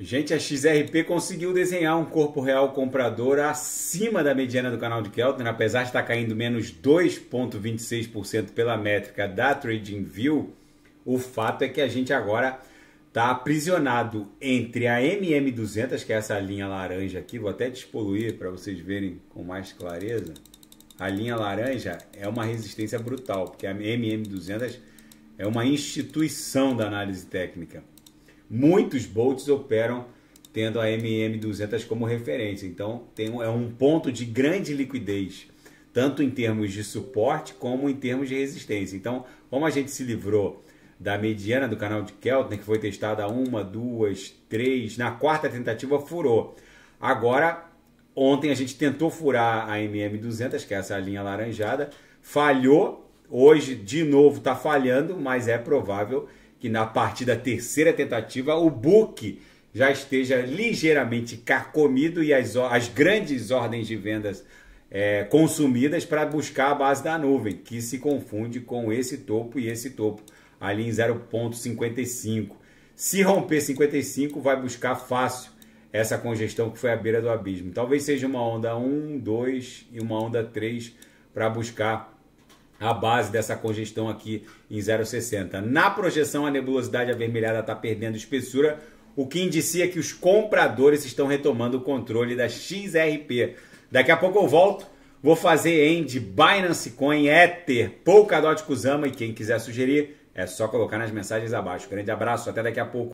Gente, a XRP conseguiu desenhar um corpo real comprador acima da mediana do canal de Keltner, apesar de estar caindo menos 2,26% pela métrica da TradingView. O fato é que a gente agora está aprisionado entre a MM200, que é essa linha laranja aqui, vou até despoluir para vocês verem com mais clareza. A linha laranja é uma resistência brutal, porque a MM200 é uma instituição da análise técnica muitos bolts operam tendo a MM200 como referência. Então tem é um ponto de grande liquidez, tanto em termos de suporte como em termos de resistência. Então, como a gente se livrou da mediana do canal de Keltner, que foi testada uma, duas, três, na quarta tentativa furou. Agora, ontem a gente tentou furar a MM200, que é essa linha laranjada, falhou, hoje de novo está falhando, mas é provável que na partir da terceira tentativa o book já esteja ligeiramente carcomido e as, as grandes ordens de vendas é, consumidas para buscar a base da nuvem, que se confunde com esse topo e esse topo, ali em 0,55. Se romper 55, vai buscar fácil essa congestão que foi à beira do abismo. Talvez seja uma onda 1, 2 e uma onda 3 para buscar a base dessa congestão aqui em 0,60. Na projeção, a nebulosidade avermelhada está perdendo espessura, o que indicia que os compradores estão retomando o controle da XRP. Daqui a pouco eu volto, vou fazer end Binance Coin, Ether, Polkadot Kuzama e quem quiser sugerir é só colocar nas mensagens abaixo. Grande abraço, até daqui a pouco.